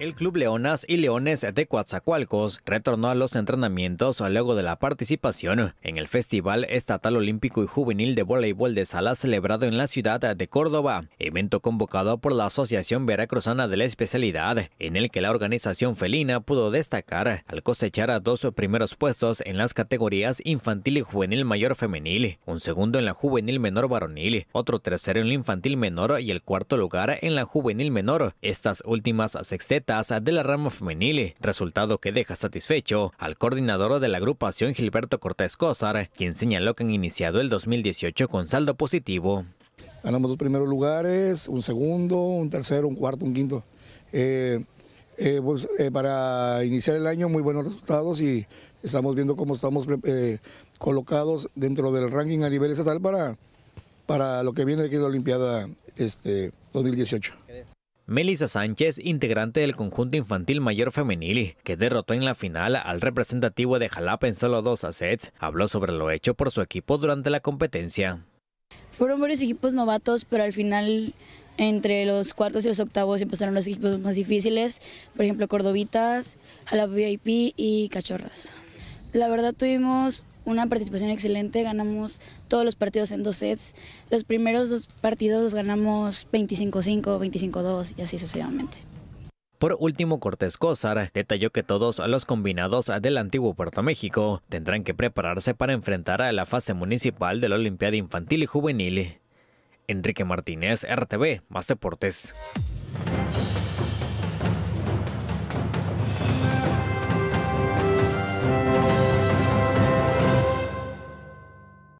El Club Leonas y Leones de Coatzacoalcos retornó a los entrenamientos luego de la participación en el Festival Estatal Olímpico y Juvenil de Voleibol de Sala celebrado en la ciudad de Córdoba, evento convocado por la Asociación Veracruzana de la Especialidad, en el que la organización felina pudo destacar al cosechar a dos primeros puestos en las categorías infantil y juvenil mayor femenil, un segundo en la juvenil menor varonil, otro tercero en la infantil menor y el cuarto lugar en la juvenil menor. Estas últimas sextetas de la rama femenil, resultado que deja satisfecho al coordinador de la agrupación Gilberto Cortés Cózar, quien señaló que han iniciado el 2018 con saldo positivo. Ganamos dos primeros lugares, un segundo, un tercero, un cuarto, un quinto. Eh, eh, pues, eh, para iniciar el año muy buenos resultados y estamos viendo cómo estamos colocados dentro del ranking a nivel estatal para, para lo que viene aquí de la Olimpiada este, 2018. Melissa Sánchez, integrante del conjunto infantil mayor femenil, que derrotó en la final al representativo de Jalapa en solo dos sets, habló sobre lo hecho por su equipo durante la competencia. Fueron varios equipos novatos, pero al final entre los cuartos y los octavos empezaron los equipos más difíciles, por ejemplo Cordobitas, Jalapa VIP y Cachorras. La verdad tuvimos una participación excelente, ganamos todos los partidos en dos sets. Los primeros dos partidos los ganamos 25-5, 25-2 y así sucesivamente. Por último, Cortés Cosar detalló que todos los combinados del antiguo Puerto México tendrán que prepararse para enfrentar a la fase municipal de la Olimpiada Infantil y Juvenil. Enrique Martínez, RTV, Más Deportes.